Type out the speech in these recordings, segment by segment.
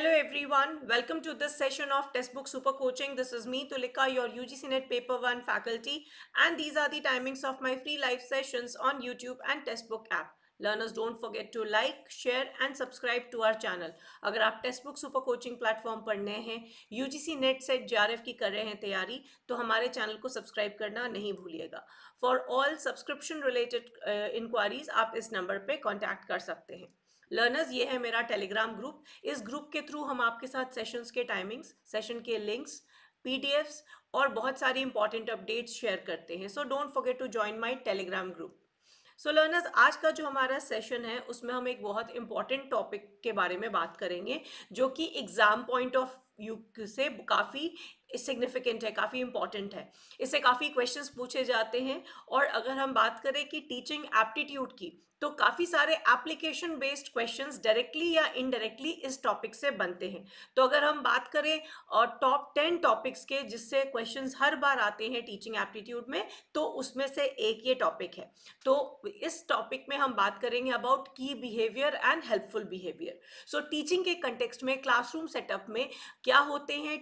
Hello everyone welcome to this session of Testbook super coaching this is me to Tulika your you UGC NET paper one faculty and these are the timings of my free live sessions on YouTube and Testbook app learners don't forget to like share and subscribe to our channel अगर आप Testbook super coaching platform पर नए हैं you net set जे की कर रहे हैं तैयारी तो हमारे चैनल को सब्सक्राइब करना नहीं भूलिएगा for all subscription related inquiries आप इस नंबर पर कॉन्टैक्ट कर सकते हैं लर्नर्स ये है मेरा टेलीग्राम ग्रुप इस ग्रुप के थ्रू हम आपके साथ सेशंस के टाइमिंग्स सेशन के लिंक्स पीडीएफ्स और बहुत सारी इंपॉर्टेंट अपडेट्स शेयर करते हैं so don't forget to join my Telegram group so learners आज का जो हमारा सेशन है उसमें हम एक बहुत इंपॉर्टेंट टॉपिक के बारे में बात करेंगे जो कि एग्ज़ाम पॉइंट ऑफ व्यू से काफ़ी सिग्निफिकेंट है काफ़ी इंपॉर्टेंट है इससे काफ़ी क्वेश्चंस पूछे जाते हैं और अगर हम बात करें कि टीचिंग एप्टीट्यूड की तो काफ़ी सारे एप्लीकेशन बेस्ड क्वेश्चंस डायरेक्टली या इनडायरेक्टली इस टॉपिक से बनते हैं तो अगर हम बात करें टॉप टेन टॉपिक्स के जिससे क्वेश्चंस हर बार आते हैं टीचिंग एप्टीट्यूड में तो उसमें से एक ये टॉपिक है तो इस टॉपिक में हम बात करेंगे about key behaviour and helpful behaviour so teaching के कंटेक्सट में क्लासरूम सेटअप में क्या होते हैं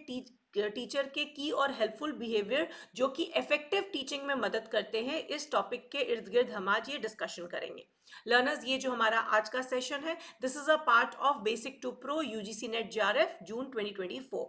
टीचर के की और हेल्पफुल बिहेवियर जो कि इफेक्टिव टीचिंग में मदद करते हैं इस टॉपिक के इर्द गिर्द हम आज ये डिस्कशन करेंगे लर्नर्स ये जो हमारा आज का सेशन है this is a part of basic to pro UGC NET J June 2024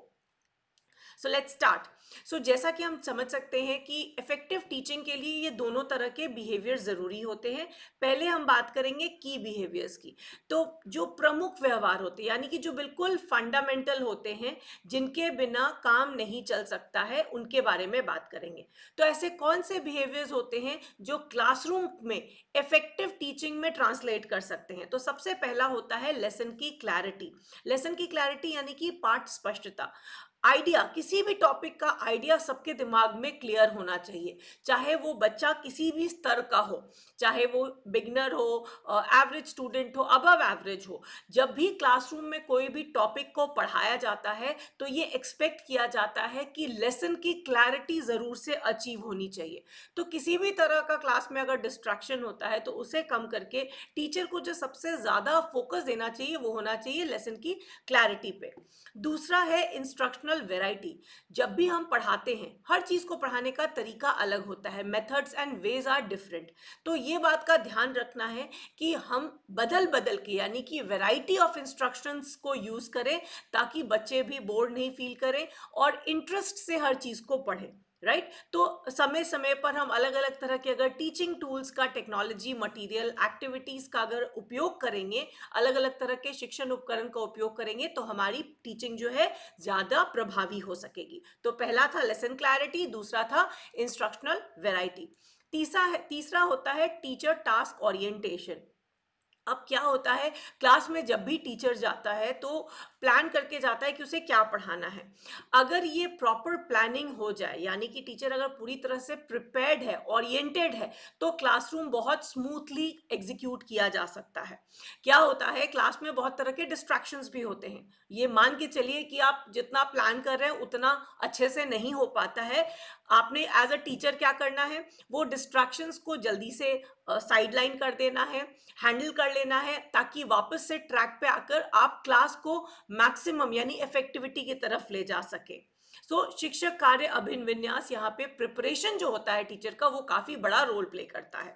so let's start so जैसा कि हम समझ सकते हैं कि इफेक्टिव टीचिंग के लिए ये दोनों तरह के बिहेवियर ज़रूरी होते हैं पहले हम बात करेंगे की बिहेवियर्स की तो जो प्रमुख व्यवहार होते हैं यानी कि जो बिल्कुल फंडामेंटल होते हैं जिनके बिना काम नहीं चल सकता है उनके बारे में बात करेंगे तो ऐसे कौन से बिहेवियर्स होते हैं जो क्लासरूम में इफेक्टिव टीचिंग में ट्रांसलेट कर सकते हैं तो सबसे पहला होता है लेसन की क्लैरिटी लेसन की क्लैरिटी यानी कि पाठ स्पष्टता आइडिया किसी भी टॉपिक का आइडिया सबके दिमाग में क्लियर होना चाहिए चाहे वो बच्चा किसी भी स्तर का हो चाहे वो बिगनर हो एवरेज स्टूडेंट हो अबव एवरेज हो जब भी क्लासरूम में कोई भी टॉपिक को पढ़ाया जाता है तो ये एक्सपेक्ट किया जाता है कि लेसन की क्लैरिटी ज़रूर से अचीव होनी चाहिए तो किसी भी तरह का क्लास में अगर डिस्ट्रैक्शन होता है तो उसे कम करके टीचर को जो सबसे ज़्यादा फोकस देना चाहिए वो होना चाहिए लेसन की क्लैरिटी पर दूसरा है इंस्ट्रक्शन इंस्ट्रक्शनल वेराइटी जब भी हम पढ़ाते हैं हर चीज़ को पढ़ाने का तरीका अलग होता है methods and ways are different तो ये बात का ध्यान रखना है कि हम बदल बदल के यानी कि वेराइटी ऑफ इंस्ट्रक्शंस को यूज़ करें ताकि बच्चे भी बोर्ड नहीं फील करें और इंटरेस्ट से हर चीज़ को पढ़ें राइट right? तो समय समय पर हम अलग अलग तरह के अगर टीचिंग टूल्स का टेक्नोलॉजी मटेरियल एक्टिविटीज का अगर उपयोग करेंगे अलग अलग तरह के शिक्षण उपकरण का उपयोग करेंगे तो हमारी टीचिंग जो है ज्यादा प्रभावी हो सकेगी तो पहला था लेसन क्लैरिटी दूसरा था इंस्ट्रक्शनल वेराइटी तीसरा है तीसरा होता है टीचर टास्क ओरिएंटेशन अब क्या होता है क्लास में जब भी टीचर जाता है तो प्लान करके जाता है कि उसे क्या पढ़ाना है अगर ये प्रॉपर प्लानिंग हो जाए यानी कि टीचर अगर पूरी तरह से प्रिपेयर्ड है ओरिएंटेड है तो क्लासरूम बहुत स्मूथली एग्जीक्यूट किया जा सकता है क्या होता है क्लास में बहुत तरह के डिस्ट्रैक्शंस भी होते हैं ये मान के चलिए कि आप जितना प्लान कर रहे हैं उतना अच्छे से नहीं हो पाता है आपने एज अ टीचर क्या करना है वो डिस्ट्रैक्शंस को जल्दी से साइडलाइन uh, कर देना है हैंडल कर लेना है ताकि वापस से ट्रैक पे आकर आप क्लास को मैक्सिमम यानी इफेक्टिविटी की तरफ ले जा सके सो so, शिक्षक कार्य विन्यास यहाँ पे प्रिपरेशन जो होता है टीचर का वो काफी बड़ा रोल प्ले करता है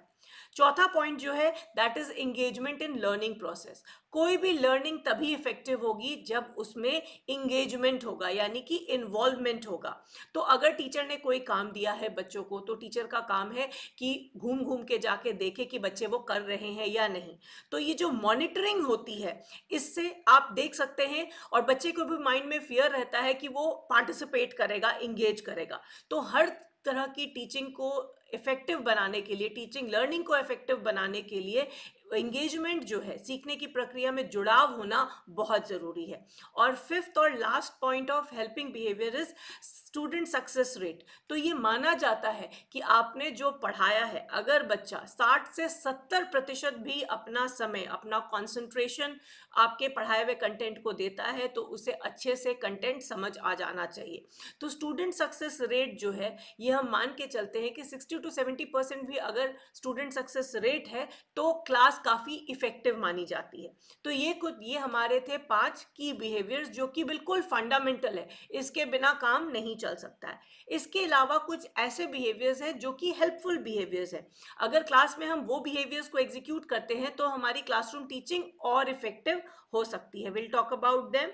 चौथा पॉइंट जो है that is engagement in learning process कोई भी लर्निंग तभी इफेक्टिव होगी जब उसमें इंगेजमेंट होगा यानी कि इन्वॉल्वमेंट होगा तो अगर टीचर ने कोई काम दिया है बच्चों को तो टीचर का काम है कि घूम घूम के जाके देखे कि बच्चे वो कर रहे हैं या नहीं तो ये जो मॉनिटरिंग होती है इससे आप देख सकते हैं और बच्चे को भी माइंड में फियर रहता है कि वो पार्टिसिपेट करेगा इंगेज करेगा तो हर तरह की टीचिंग को इफेक्टिव बनाने के लिए टीचिंग लर्निंग को इफेक्टिव बनाने के लिए एंगेजमेंट जो है सीखने की प्रक्रिया में जुड़ाव होना बहुत ज़रूरी है और फिफ्थ और last point of helping behaviour is student success rate तो ये माना जाता है कि आपने जो पढ़ाया है अगर बच्चा 60 से 70 प्रतिशत भी अपना समय अपना कंसंट्रेशन आपके पढ़ाए हुए कंटेंट को देता है तो उसे अच्छे से कंटेंट समझ आ जाना चाहिए तो स्टूडेंट सक्सेस रेट जो है ये हम मान के चलते हैं कि 60 टू 70 परसेंट भी अगर स्टूडेंट सक्सेस रेट है तो क्लास काफ़ी इफ़ेक्टिव मानी जाती है तो ये कुछ ये हमारे थे पांच की बिहेवियर्स जो कि बिल्कुल फंडामेंटल है इसके बिना काम नहीं चल सकता है इसके अलावा कुछ ऐसे बिहेवियर्स हैं जो कि हेल्पफुल बिहेवियर्स हैं अगर क्लास में हम वो बिहेवियर्स को एग्जीक्यूट करते हैं तो हमारी क्लासरूम टीचिंग और इफेक्टिव हो सकती है will talk about them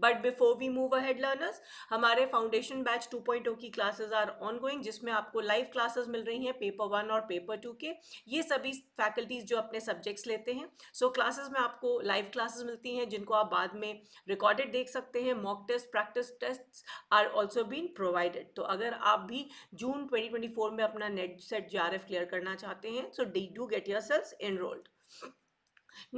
but before we move ahead learners हमारे फाउंडेशन बैच 2.0 की क्लासेस आर गोइंग जिसमें आपको लाइव क्लासेस मिल रही हैं पेपर वन और पेपर टू के ये सभी फैकल्टीज जो अपने सब्जेक्ट्स लेते हैं सो so, क्लासेस में आपको लाइव क्लासेस मिलती हैं जिनको आप बाद में रिकॉर्डेड देख सकते हैं mock test practice test are also been provided तो अगर आप भी जून फोर में अपना नेट सेट जे क्लियर करना चाहते हैं so the do get your selves enrolled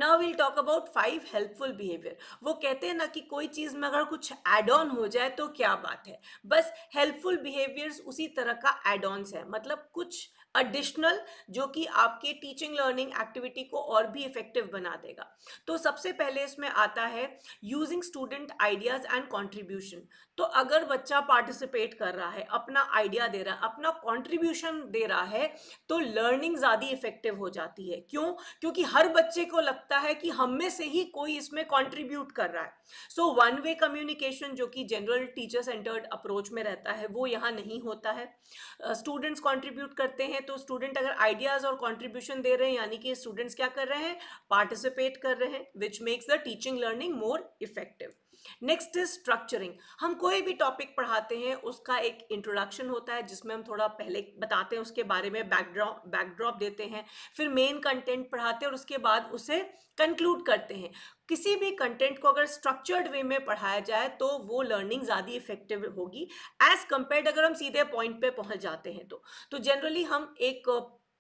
now will talk about five helpful behaviour वो कहते हैं ना कि कोई चीज़ में अगर कुछ एड ऑन हो जाए तो क्या बात है बस हेल्पफुल बिहेवियर्स उसी तरह का एड ऑन्स है मतलब कुछ एडिशनल जो कि आपके टीचिंग लर्निंग एक्टिविटी को और भी इफेक्टिव बना देगा तो सबसे पहले इसमें आता है using student ideas and contribution तो अगर बच्चा पार्टिसिपेट कर रहा है अपना आइडिया दे रहा है अपना कंट्रीब्यूशन दे रहा है तो लर्निंग ज़्यादा इफेक्टिव हो जाती है क्यों क्योंकि हर बच्चे को लगता है कि हम में से ही कोई इसमें कंट्रीब्यूट कर रहा है सो वन वे कम्युनिकेशन जो कि जनरल टीचर सेंटर्ड अप्रोच में रहता है वो यहाँ नहीं होता है स्टूडेंट्स uh, कॉन्ट्रीब्यूट करते हैं तो स्टूडेंट अगर आइडियाज़ और कॉन्ट्रीब्यूशन दे रहे हैं यानी कि स्टूडेंट्स क्या कर रहे हैं पार्टिसिपेट कर रहे हैं which makes the teaching learning more effective next is structuring हम कोई भी टॉपिक पढ़ाते हैं उसका एक इंट्रोडक्शन होता है जिसमें हम थोड़ा पहले बताते हैं उसके बारे में बैकड्रॉप बैकड्रॉप देते हैं फिर मेन कंटेंट पढ़ाते हैं और उसके बाद उसे कंक्लूड करते हैं किसी भी कंटेंट को अगर स्ट्रक्चर्ड वे में पढ़ाया जाए तो वो लर्निंग ज़्यादा इफेक्टिव होगी एज कंपेयर्ड अगर हम सीधे पॉइंट पे पहुंच जाते हैं तो तो जनरली हम एक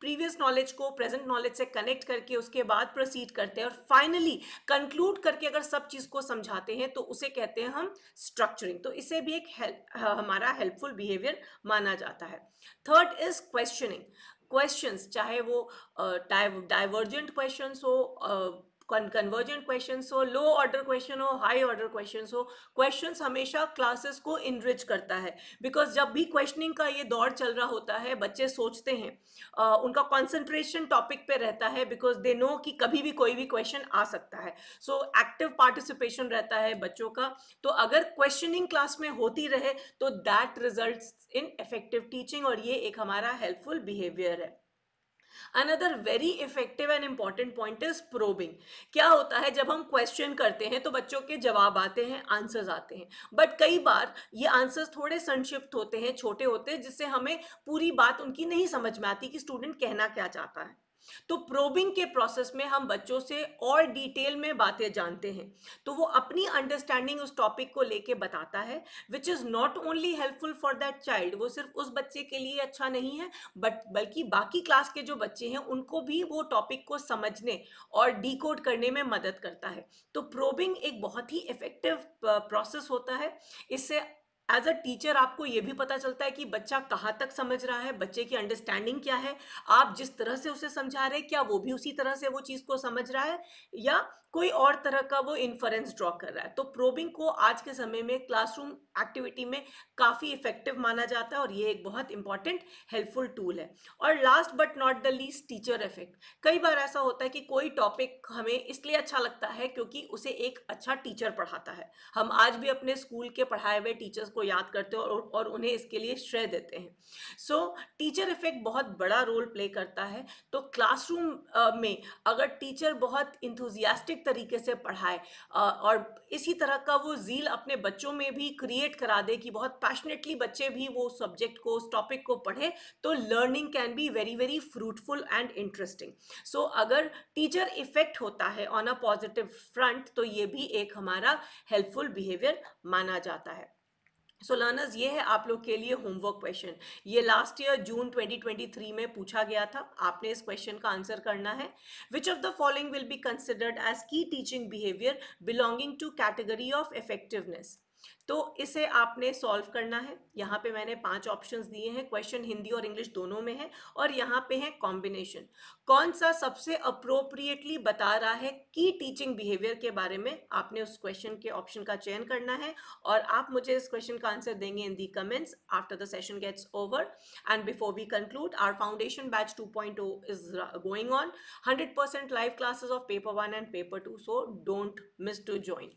प्रीवियस नॉलेज को प्रेजेंट नॉलेज से कनेक्ट करके उसके बाद प्रोसीड करते हैं और फाइनली कंक्लूड करके अगर सब चीज़ को समझाते हैं तो उसे कहते हैं हम स्ट्रक्चरिंग तो इसे भी एक हेल्प हमारा हेल्पफुल बिहेवियर माना जाता है थर्ड इज क्वेश्चनिंग क्वेश्चंस चाहे वो डाइवर्जेंट uh, क्वेश्चंस हो uh, कन्वर्जेंट क्वेश्चन हो लो ऑर्डर क्वेश्चन हो हाई ऑर्डर क्वेश्चन हो क्वेश्चन हमेशा क्लासेस को इनरिच करता है बिकॉज जब भी क्वेश्चनिंग का ये दौर चल रहा होता है बच्चे सोचते हैं आ, उनका कॉन्सेंट्रेशन टॉपिक पे रहता है बिकॉज दे नो कि कभी भी कोई भी क्वेश्चन आ सकता है सो एक्टिव पार्टिसिपेशन रहता है बच्चों का तो अगर क्वेश्चनिंग क्लास में होती रहे तो that result in effective teaching और ये एक हमारा हेल्पफुल बिहेवियर है another very effective and important point is probing क्या होता है जब हम क्वेश्चन करते हैं तो बच्चों के जवाब आते हैं आंसर्स आते हैं बट कई बार ये आंसर्स थोड़े संक्षिप्त होते हैं छोटे होते हैं जिससे हमें पूरी बात उनकी नहीं समझ में आती कि स्टूडेंट कहना क्या चाहता है तो प्रोबिंग के प्रोसेस में हम बच्चों से और डिटेल में बातें जानते हैं तो वो अपनी अंडरस्टैंडिंग उस टॉपिक को लेके बताता है which is not only helpful for that child वो सिर्फ उस बच्चे के लिए अच्छा नहीं है बट बल्कि बाकी क्लास के जो बच्चे हैं उनको भी वो टॉपिक को समझने और डी करने में मदद करता है तो प्रोबिंग एक बहुत ही इफेक्टिव प्रोसेस होता है इससे एज अ टीचर आपको ये भी पता चलता है कि बच्चा कहाँ तक समझ रहा है बच्चे की अंडरस्टैंडिंग क्या है आप जिस तरह से उसे समझा रहे हैं क्या वो भी उसी तरह से वो चीज़ को समझ रहा है या कोई और तरह का वो इन्फरेंस ड्रॉ कर रहा है तो प्रोबिंग को आज के समय में क्लासरूम एक्टिविटी में काफ़ी इफेक्टिव माना जाता है और ये एक बहुत इंपॉर्टेंट हेल्पफुल टूल है और last but not the least teacher effect कई बार ऐसा होता है कि कोई टॉपिक हमें इसलिए अच्छा लगता है क्योंकि उसे एक अच्छा टीचर पढ़ाता है हम आज भी अपने स्कूल के पढ़ाए हुए टीचर्स को याद करते हो और, और उन्हें इसके लिए श्रेय देते हैं सो टीचर इफेक्ट बहुत बड़ा रोल प्ले करता है तो क्लासरूम में अगर टीचर बहुत इंथुजियास्टिक तरीके से पढ़ाए और इसी तरह का वो जील अपने बच्चों में भी क्रिएट करा दे कि बहुत पैशनेटली बच्चे भी वो सब्जेक्ट को उस टॉपिक को पढ़े तो learning can be very very fruitful and interesting so अगर टीचर इफेक्ट होता है ऑन अ पॉजिटिव फ्रंट तो ये भी एक हमारा हेल्पफुल बिहेवियर माना जाता है सो so लर्नर्स ये है आप लोग के लिए होमवर्क क्वेश्चन ये लास्ट ईयर जून 2023 में पूछा गया था आपने इस क्वेश्चन का आंसर करना है which of the following will be considered as key teaching behaviour belonging to category of effectiveness तो इसे आपने सॉल्व करना है यहाँ पे मैंने पांच ऑप्शंस दिए हैं क्वेश्चन हिंदी और इंग्लिश दोनों में है और यहाँ पे है कॉम्बिनेशन कौन सा सबसे अप्रोप्रिएटली बता रहा है की टीचिंग बिहेवियर के बारे में आपने उस क्वेश्चन के ऑप्शन का चयन करना है और आप मुझे इस क्वेश्चन का आंसर देंगे in the comments after the session gets over and before we conclude our foundation batch two is on hundred percent live classes of paper one and paper two so don't miss to join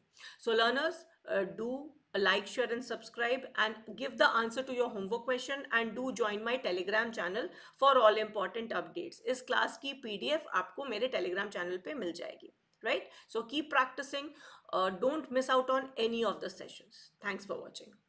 so learners Uh, do like share and subscribe and give the answer to your homework question and do join my telegram channel for all important updates is class key pdf आपको मेरे telegram channel पे मिल जाएगी right so keep practicing uh, don't miss out on any of the sessions thanks for watching